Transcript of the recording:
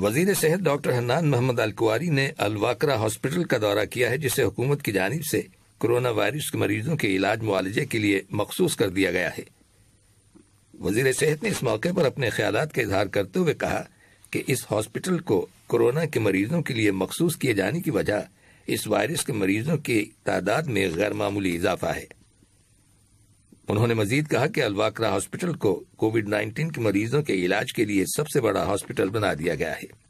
वजीर सेहत डॉक्टर हन्नान मोहम्मद अलकुआरी ने अलवाकरा हॉस्पिटल का दौरा किया है जिसे हुकूमत की जानब से कोरोना वायरस के मरीजों के इलाज मुआलजे के लिए मखसूस कर दिया गया है वजीर सेहत ने इस मौके पर अपने ख्याल का इजहार करते हुए कहा कि इस हॉस्पिटल को कोरोना के मरीजों के लिए मखसूस किए जाने की वजह इस वायरस के मरीजों की तादाद में गैर मामूली इजाफा है उन्होंने मजीद कहा कि अलवाकरा हॉस्पिटल को कोविड 19 के मरीजों के इलाज के लिए सबसे बड़ा हॉस्पिटल बना दिया गया है